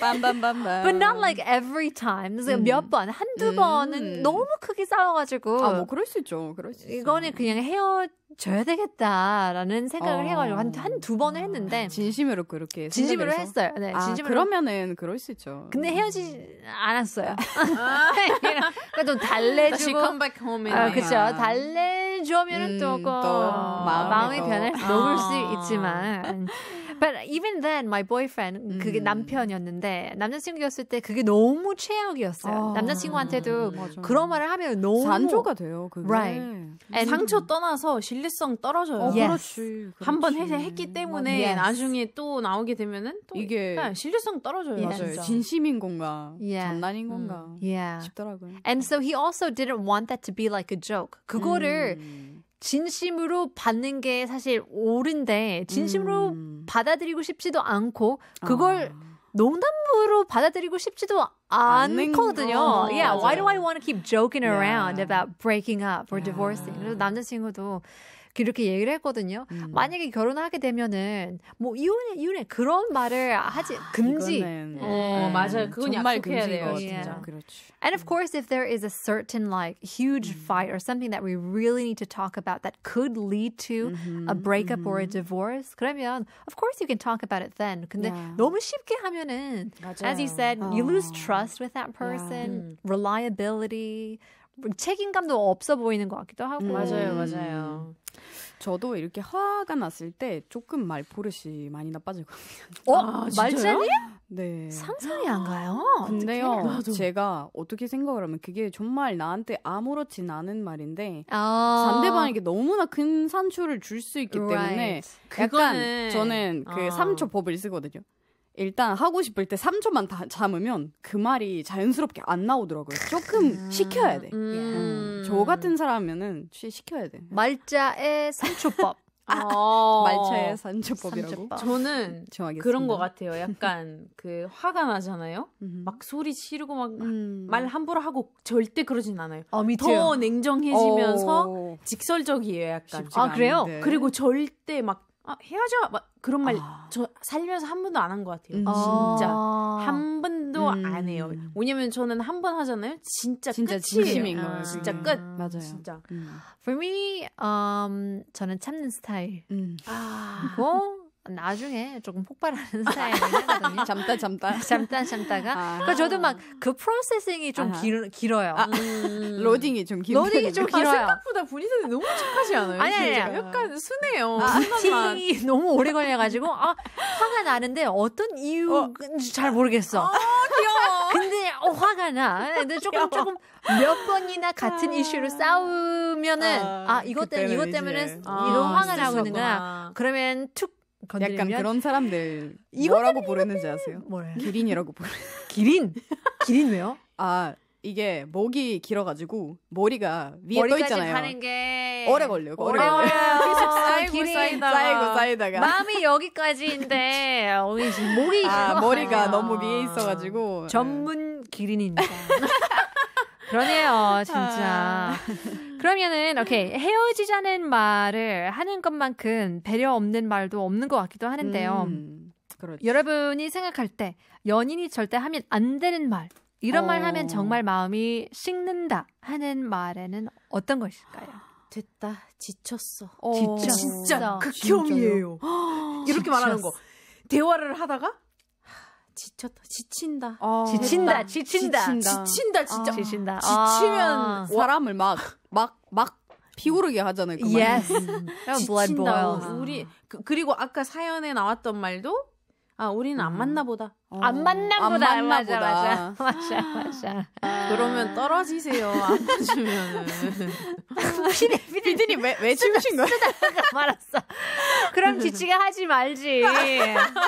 Speaker 1: 빰빰빰빰. But not like every time. Mm. 몇 번, 한두 mm. 번은 너무 크게 싸워가지고. 아, 뭐 그럴 수 있죠. 그럴 수 있어. 이거는 그냥 헤어 져야 되겠다라는 생각을 어. 해가지고 한 한 두 번을 했는데 아, 진심으로 그렇게
Speaker 2: 진심으로 해서 했어요. 네, 아, 진심으로 그러면은 그럴 수 있죠. 근데
Speaker 1: 음. 헤어지지 않았어요. 아. 그까좀 그러니까 달래주고 아, 그렇죠. 달래주면은 음, 조또 마음이, 마음이 변해 아. 녹을 수 있지만 But even then, my boyfriend 그게 음. 남편이었는데 남자친구였을 때 그게 너무 최악이었어요. 아, 남자친구한테도 맞아 그런 말을 하면 너무 산조가 돼요. 그게 right. And 상처 떠나서
Speaker 3: 신뢰성 떨어져요. 어, yes. 그렇지. 한번 했기 때문에 y e 나중에 또 나오게
Speaker 1: 되면은 또 이게 예, 신뢰성 떨어져요. Yes. 맞아요. 진심인 건가
Speaker 2: yeah. 장난인 건가 음.
Speaker 1: yeah. 싶더라고요. And so he also didn't want that to be like a joke. 그거를 음. 진심으로 받는 게 사실 옳은데 진심으로 음. 받아들이고 싶지도 않고 그걸 아. 농담으로 받아들이고 싶지도 않거든요. yeah, 맞아요. why do I want to keep joking around yeah. about breaking up or divorcing? Yeah. 남자친구도 이렇게 얘기를 했거든요. 음. 만약에 결혼하게 되면은 뭐 이혼해 이혼해 그런 말을 하지 금지. 이거는, 어, 맞아요. 그건 정말 금지해야 돼요. 진짜. 그렇죠. And of course, if there is a certain like huge fight or something that we really need to talk about that could lead to a breakup or a divorce, 그러면 of course you can talk about it then. 근데 너무 쉽게 하면은 as you said, you lose trust with that person, reliability. 책임감도 없어 보이는 것 같기도 하고. 맞아요, 맞아요.
Speaker 2: 저도 이렇게 화가 났을 때 조금 말 버릇이 많이 나빠지고 어? 아, 말자니?
Speaker 1: 네. 상상이 안 가요. 근데요, 어떡
Speaker 2: 제가 어떻게 생각을 하면 그게 정말 나한테 아무렇진 않은 말인데 아~ 상대방에게 너무나 큰 산출을 줄 수 있기 right. 때문에 약간 저는 그 아. 3초 법을 쓰거든요. 일단 하고 싶을 때 3초만 다 참으면 그 말이 자연스럽게 안 나오더라고요. 조금 아. 시켜야 돼. 음. 예. 저 같은 사람이면은 시켜야 돼. 말자의
Speaker 1: 3초법.
Speaker 2: 아, 어. 말차의 산초법이라고. 산초법. 저는 정하겠습니다.
Speaker 1: 그런 것
Speaker 3: 같아요. 약간 그 화가 나잖아요. 막 소리 지르고 막말 음. 함부로 하고 절대 그러진 않아요. 어, 더 냉정해지면서 어. 직설적이에요. 약간. 아 그래요? 않은데. 그리고 절대 막 아, 헤어져 막 그런 말저 아. 살면서 한 번도 안 한 것 같아요. 음. 진짜 아. 한 번도 음. 안 해요. 왜냐면 저는 한 번 하잖아요.
Speaker 1: 진짜 진짜 끝이, 진심인 아. 거예요. 진짜 음. 끝. 맞아요. 진짜. 음. For me, um, 저는 참는 스타일이고 음. 나중에 조금 폭발하는 사타일이거든요잠깐잠깐잠깐 잠다가. 아. 그러니까 저도 막 그 프로세싱이 좀
Speaker 2: 아하. 길, 길어요. 아, 음. 로딩이 좀 길어요. 로딩이 좀 아, 길어요. 아, 생각보다
Speaker 3: 분이선이 너무 착하지 않아요? 아니, 아니, 아니 약간 순해요. 아, 분이
Speaker 1: 너무 오래 걸려가지고 아 화가 나는데 어떤 이유인지 어. 잘 모르겠어. 아, 귀여워. 근데 어, 화가 나. 근데 조금 조금 몇 번이나 같은 아. 이슈로 싸우면은 아, 아, 이것 때문에 이것 때문에 이거 화가 나고 있는 거야. 그러면 툭 건드리면 약간 그런 사람들
Speaker 2: 뭐라고 부르는지 아세요? 뭐래 기린이라고 부르. 기린? 기린 왜요? 아 이게 목이 길어가지고 머리가 위에 떠 있잖아요. 가는
Speaker 1: 게 오래 걸려 오래 걸려 쌓이고 쌓이다가 쌓이고 쌓이다가 마음이 여기까지인데 목이 아, 머리가 너무 위에 있어가지고 전문 기린입니다. 그러네요, 진짜. 아. 그러면은 오케이 헤어지자는 말을 하는 것만큼 배려 없는 말도 없는 것 같기도 하는데요. 음, 여러분이 생각할 때 연인이 절대 하면 안 되는 말 이런 어. 말 하면 어. 정말 마음이 식는다 하는 말에는 어떤 것일까요? 됐다 지쳤어. 어, 지쳤어. 진짜 극혐이에요.
Speaker 3: 이렇게 말하는 거 대화를 하다가 지쳤다. 지친다. 어, 지친다, 지친다. 지친다. 지친다. 진짜. 어, 지친다. 지치면 아, 사람을
Speaker 2: 막 막, 막 피오르게 하잖아요. 그 yes. b
Speaker 3: l o 우리 그,
Speaker 2: 리고 아까 사연에 나왔던 말도
Speaker 3: 아 우리는 안 음. 맞나 보다. 안만나 어, 보다. 안 맞아, 보다. 맞아, 맞아. 맞아, 그러면 떨어지세요. 안 맞으면은. 피디, 피디님 왜, 왜 주무신
Speaker 1: 거야? 쓰다가 말았어. 그럼 지치가 하지 말지.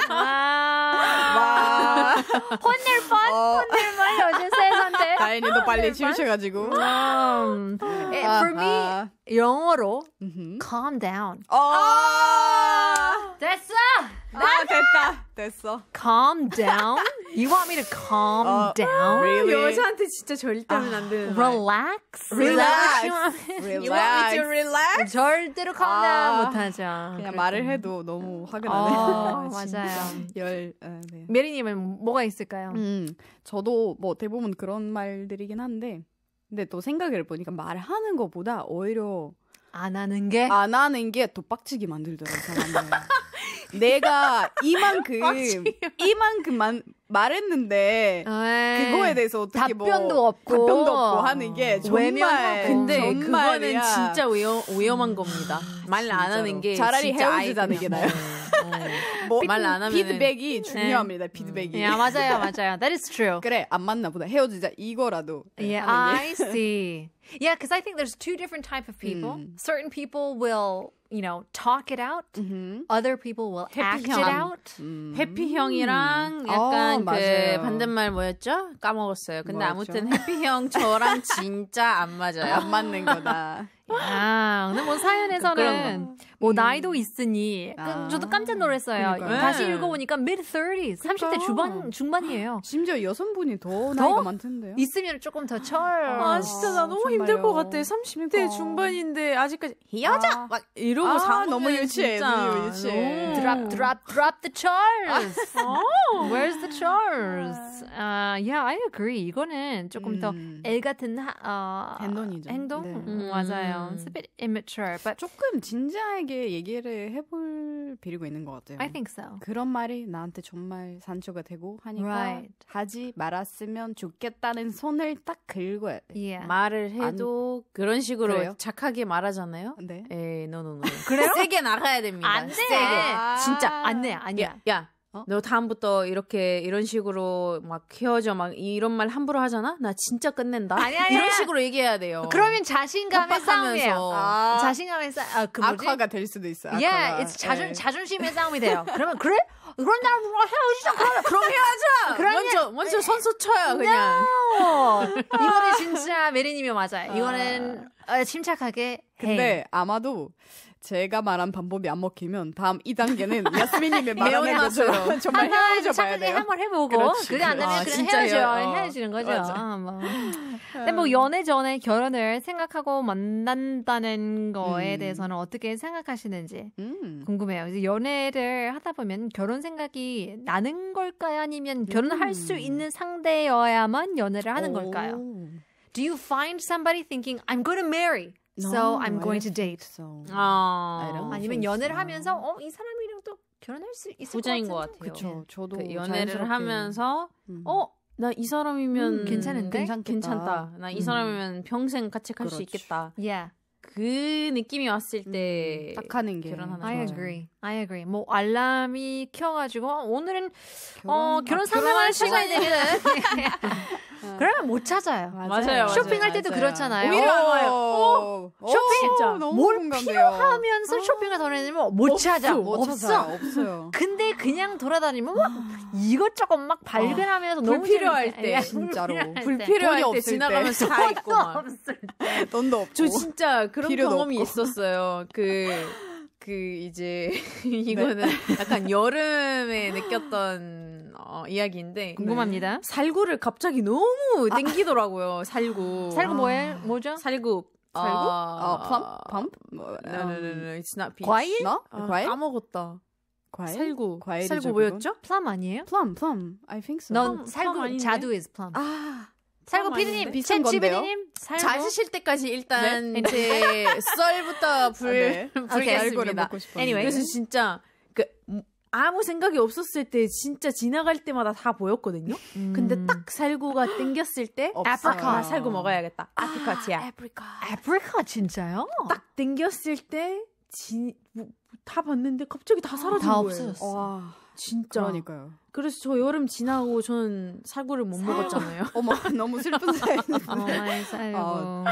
Speaker 1: 아. 혼낼 뻔? 어. 혼낼 뻔? 요즘 세상에. 다행히도 빨리 치우셔가지고. 음. It, 음. 예, for me, 아, 아. 영어로 calm down. 어. 아~
Speaker 2: 됐어. 아, 됐다.
Speaker 1: 됐어. calm down. You want me to calm 어, down? Really? 여자한테 진짜 절대로 안 되는 말. Relax. Relax.
Speaker 2: Relax. You want me to relax?
Speaker 1: 절대로
Speaker 2: calm down 못하죠. 그냥 말을 해도 너무 화가 나네. 어, 맞아요. 열. 아, 네. 메리님은 뭐가 있을까요? 음, 저도 뭐 대부분 그런 말들이긴 한데 근데 또 생각을 보니까 말하는 것보다 오히려 안 하는 게? 안 하는 게 더 빡치게 만들더라고요, 사람을. 내가 이만큼, 이만큼만 말했는데, 그거에 대해서 어떻게 뭐 답변도 뭐, 없고, 답변도 없고 하는 게 어. 정말. 근데 정말 그거는 진짜 위험,
Speaker 3: 위험한 겁니다.
Speaker 2: 아, 말안 하는 게. 차라리 헤어지자는 게 나아요. 뭐, 말 안 하면 피드백이 중요합니다.
Speaker 1: 피드백이. 음. Yeah, 맞아요, 맞아요.
Speaker 2: That is true. 그래 안 맞나 보다. 헤어지자 이거라도.
Speaker 1: Yeah, I see. Yeah, because I think there's two different type of people. 음. Certain people will you know, talk it out. Mm-hmm. Other people will act it out. 음.
Speaker 2: 해피형이랑 약간 어, 그 반대말
Speaker 3: 뭐였죠? 까먹었어요. 근데 뭐였죠? 아무튼 해피형
Speaker 1: 저랑 진짜 안 맞아요. 안 맞는 거다. 아, 근데 뭐 그러니까 사연에서는 뭐 음. 나이도 있으니 아. 음, 저도 깜짝 놀랐어요. 그러니까요. 다시 네. 읽어보니까 mid 30s, 30대 주반 중반이에요. 심지어 여성분이 더 나이가 많던데요. 있으면 조금
Speaker 2: 더 철. 아, 아 진짜 나 너무 정말요. 힘들 것 같아. 30대 그러니까. 중반인데 아직까지 여자 아. 막 이러고 아, 사 너무 유치해. 너무 유치해. Drop,
Speaker 1: drop, drop the Charles. o 아. Where's the Charles? 아, uh, yeah, I agree. 이거는 조금 음. 더애 같은 하, 어, 행동이죠. 행동 네. 음, 맞아요. 음. It's a bit immature, but 조금
Speaker 2: 진지하게 얘기를 해볼 필요가 있는 것 같아요. I think so. 그런 말이 나한테 정말 산초가 되고 하니까 right. 하지 말았으면 좋겠다는 손을 딱 긁어야 돼. Yeah. 말을 해도
Speaker 3: 안, 그런 식으로 그래요?
Speaker 2: 착하게 말하잖아요. 네. 에이,
Speaker 3: no, n 그래요? 세게 나가야 됩니다. 안 돼. 세게. 아~ 진짜 안 돼. 아니야. 야, 야. 어? 너 다음부터 이렇게 이런 식으로 막 헤어져 막 이런 말 함부로 하잖아? 나 진짜 끝낸다. 아니, 아니, 이런 식으로 얘기해야 돼요. 그러면 자신감의 싸움이에요. 아. 자신감의 싸 아,
Speaker 1: 아쿠아가 그
Speaker 2: 될 수도 있어. 예, yeah, 자존 네. 자존심의 싸움이 돼요. 그러면 그래?
Speaker 1: 그럼 나랑 뭐 헤어지자. 그럼, 그럼 헤어져. 그러면 먼저 먼저 네. 선수 쳐요 그냥. No. 이거는 진짜 메리님이 맞아요. 이거는 아. 어, 침착하게.
Speaker 2: 근데 h 아마도 제가 말한 방법이 안 먹히면 다음 2단계는 야스미님의 말하는 것처럼 정말 헤어져 봐야 돼요. 한번 해보고 그게안 되면 아, 그냥 헤어져 어. 헤어지는 거죠. 아,
Speaker 1: 뭐. 음. 근데 뭐 연애 전에 결혼을 생각하고 만난다는 거에 음. 대해서는 어떻게 생각하시는지 음. 궁금해요. 이제 연애를 하다 보면 결혼 생각이 나는 걸까요? 아니면 결혼할 음. 수 있는 상대여야만 연애를 하는 오. 걸까요? Do you find somebody thinking I'm going to marry? so I'm going to date. So.
Speaker 3: 아. 아니면 연애를 하면서
Speaker 1: 어 이 사람이랑 또 결혼할 수 있을 부자인 것, 같아요. 그렇죠.
Speaker 2: 저도 그
Speaker 3: 연애를 자연스럽게. 하면 음. 어나 이 사람이면 음, 괜찮은데 괜찮겠다. 괜찮다. 나이 음. 사람이면 평생 같이 갈수 그렇죠. 있겠다. Yeah. 그 느낌이 왔을
Speaker 1: 때딱 음, 하는 게 결혼하는 I 거죠. agree. I agree. 뭐 알람이 켜가지고 어, 오늘은 결혼, 어 결혼 상담할 아, 시간이 되면은 네. 그러면 못 찾아요. 맞아요. 맞아요. 쇼핑할 때도 맞아요. 그렇잖아요. 오히려 안 오, 어, 오, 쇼핑 진짜 어, 뭘 공감돼요. 필요하면서 아, 쇼핑을 덜어내면 못 찾아. 못 없어. 찾아요. 없어요. 근데 그냥 돌아다니면 막 뭐 이것저것 막 발견하면서 아, 너무 불필요할 때 진짜로 불필요할 때, 지나가면서 다 있고
Speaker 3: 돈도 없고 저 진짜 그런 그런 경험이 없고. 있었어요. 그, 그, 이제, 네. 이거는 네. 약간 여름에 느꼈던 어, 이야기인데. 네. 궁금합니다. 네. 살구를 갑자기 너무 아. 땡기더라고요, 살구. 살구 뭐예 아. 뭐죠? 살구. 살구? 아. 어, 펌? 펌? 뭐, no, 음. no, no, no, it's not peach. 과일? n 어, 어, 과일? 까먹었다. 과일? 살구. 과일이죠, 살구 뭐였죠?
Speaker 2: 플럼 아니에요? 플럼, 플럼. I think so. 넌 살구, 자두 is p l
Speaker 3: 아.
Speaker 1: 살고
Speaker 2: 피디님 비슷한 건데요. 자시실
Speaker 3: 때까지 일단 네? 제 썰부터 불 아, 네. 불겠습니다. o k a n y w a y 그래서 진짜 그 아무 생각이 없었을 때 진짜 지나갈 때마다 다 보였거든요. 음. 근데 딱 살구가 땡겼을 때 아프리카 살구 먹어야겠다. 아, 아프리카지야 아프리카. 아프리카
Speaker 1: 진짜요?
Speaker 3: 딱 땡겼을 때 진, 뭐, 다 봤는데 갑자기 다 사라진 아, 다 거예요. 없어졌어. 와. 진짜. 그러니까요. 그래서 저 여름 지나고 전 사고를 못 먹었잖아요. 어머 너무 슬픈 사연인데. 어, 어,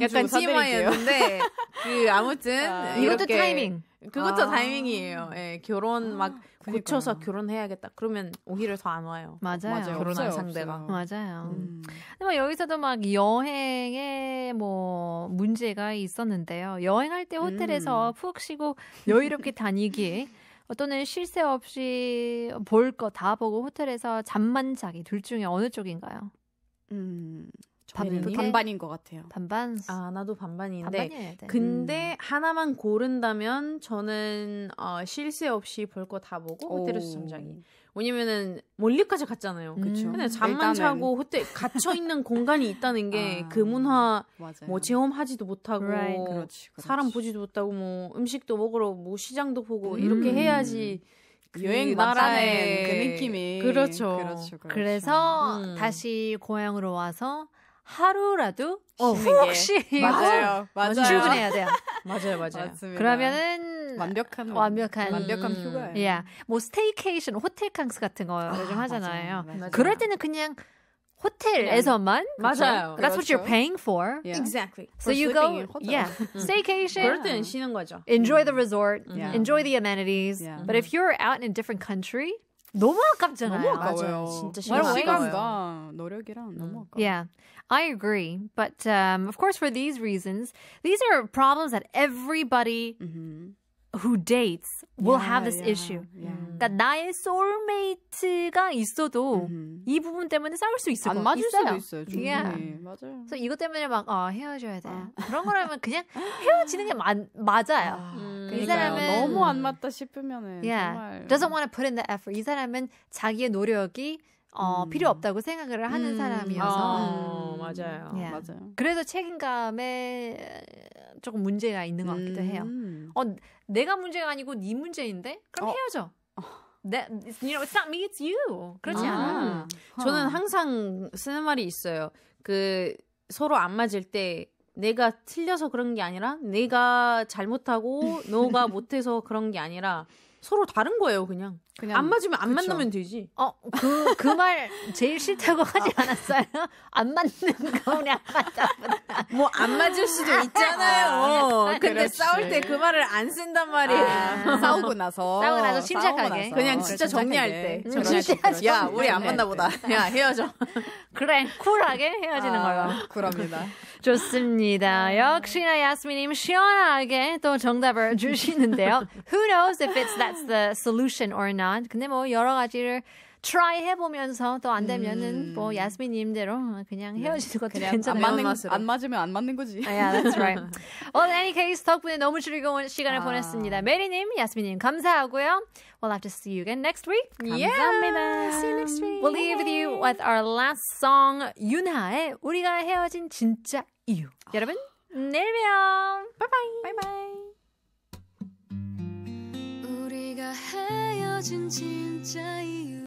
Speaker 2: 약간 TMI였는데
Speaker 3: 그 아무튼 아, 이것도 타이밍.
Speaker 1: 그것도 아. 타이밍이에요.
Speaker 3: 예, 결혼 아, 막 아, 고쳐서 결혼해야겠다. 그러면 오히려 더안 와요. 맞아요. 맞아요. 결혼 상대가. 없어요.
Speaker 1: 맞아요. 음. 근데 막 여기서도 막 여행에 뭐 문제가 있었는데요. 여행할 때 호텔에서 음. 푹 쉬고 여유롭게 다니기 또는 쉴 새 없이 볼 거 다 보고 호텔에서 잠만 자기 둘 중에 어느 쪽인가요? 음. 반반,
Speaker 3: 인것 같아요. 반반. 아 나도 반반인데. 네. 음. 근데 음. 하나만 고른다면 저는 어, 쉴새 없이 볼 거 다 보고 호텔에서 잠자기. 왜냐면은 멀리까지 갔잖아요. 음. 그렇죠. 근데 음. 잠만 일단은. 자고 호텔 갇혀 있는 공간이 있다는 게그 아, 그 문화 맞아요. 뭐 체험하지도 못하고 right. 그렇지, 그렇지. 사람 보지도 못하고 뭐 음식도 먹으러 뭐 시장도 보고 음. 이렇게 해야지 그 여행 나라의 그
Speaker 1: 느낌이 그렇죠. 그렇죠, 그렇죠. 그래서 음. 다시 고향으로 와서 하루라도 어, 쉬는 게 맞아요. 맞아요. 출근해야 돼요. 맞아요, 맞아요. 맞습니다. 그러면은 완벽한 완벽한 완벽한 음, 휴가예요. 예, yeah. 뭐 스테이케이션, 호텔 캉스 같은 거 아, 요즘 하잖아요. 맞아요, 맞아요. 그럴 때는 그냥 호텔에서만 맞아요. That's what you're paying for. Yeah. Exactly. So you go, yeah, staycation. 그럴 때는 쉬는 거죠. Enjoy the resort, yeah. enjoy the amenities. Yeah. But if you're out in a different country, 너무 아깝잖아요. 너무 아까워요. 맞아요. 진짜 시간과
Speaker 2: 노력이랑 너무
Speaker 1: 아까워요. Yeah. I agree. But um, of course, for these reasons, these are problems that everybody mm-hmm. who dates will yeah, have this yeah, issue. Yeah. 나의 나의 soulmate가 있어도 mm-hmm. 이 부분 때문에 싸울 수 있을 것 같아요. 맞을 수도 있어요. Yeah. 맞아요. 그래서 이것 때문에 막 어, 헤어져야 돼. 그런 거라면 그냥 헤어지는 게 마, 맞아요. 이 사람은 너무 안 맞다
Speaker 2: 싶으면은 yeah. 정말 doesn't
Speaker 1: want to put in the effort. 이 사람은 자기의 노력이 어, 음. 필요 없다고 생각을 하는 음. 사람이어서. 어, 맞아요. 예. 맞아요. 그래서 책임감에 조금 문제가 있는 것 같기도 해요. 음. 어, 내가 문제가 아니고 네 문제인데? 그럼 어. 헤어져. 어. 네, That, you know, it's not me, it's you. 그렇지 아. 않아요.
Speaker 3: 저는 어. 항상 쓰는 말이 있어요. 그, 서로 안 맞을 때, 내가 틀려서 그런 게 아니라, 내가 잘못하고, 너가 못해서 그런 게 아니라, 서로 다른 거예요, 그냥. 그냥 안 맞으면 안 그쵸. 만나면 되지.
Speaker 1: 어, 그, 그 말 제일 싫다고 아. 하지 않았어요? 안 맞는 거그맞다 뭐, 안 맞을 수도 아, 있잖아요. 아, 아, 근데 그렇지. 싸울 때 그 말을
Speaker 3: 안 쓴단 말이에요. 아,
Speaker 2: 싸우고 나서. 싸우고 나서
Speaker 3: 심각하게. 그냥 음, 진짜 정리할 때. 음, 진
Speaker 1: 야, 네, 우리 안 네,
Speaker 3: 만나보다. 네. 야, 헤어져.
Speaker 1: 그래, 쿨하게 헤어지는 아, 걸로. 그럽니다. 좋습니다. 역시나 야스미님 시원하게 또 정답을 주시는데요. Who knows if it's that's the solution or not? 하지만 근데 뭐 여러 가지를 try 해보면서 또 안 되면은 음. 뭐 야스미님대로 그냥 헤어지는 것도 그냥 괜찮아요. 안 맞는 안 맞으면 안 맞는 거지. 아, yeah, that's right. well, in any case 덕분에 너무 즐거운 시간을 아. 보냈습니다. 메리님, 야스미님 감사하고요. We'll have to see you again next week. 감사합니다. Yeah. See you next week. We'll leave with you with our last song, 윤하의 우리가 헤어진 진짜 이유. 여러분 내일 봬요. Bye bye. Bye bye. 우리가 헤어 我紧紧在意。